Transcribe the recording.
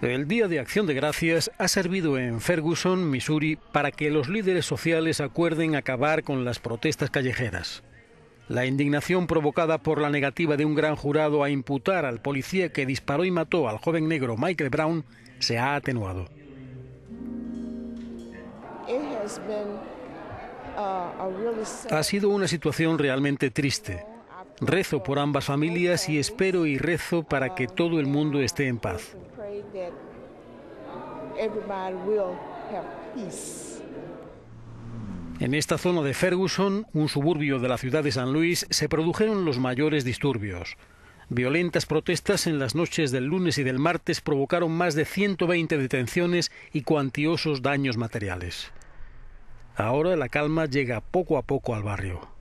El Día de Acción de Gracias ha servido en Ferguson, Missouri, para que los líderes sociales acuerden acabar con las protestas callejeras. La indignación provocada por la negativa de un gran jurado a imputar al policía que disparó y mató al joven negro Michael Brown se ha atenuado. Ha sido una situación realmente triste. Rezo por ambas familias y espero y rezo para que todo el mundo esté en paz. En esta zona de Ferguson, un suburbio de la ciudad de San Luis, se produjeron los mayores disturbios. Violentas protestas en las noches del lunes y del martes provocaron más de 120 detenciones y cuantiosos daños materiales. Ahora la calma llega poco a poco al barrio.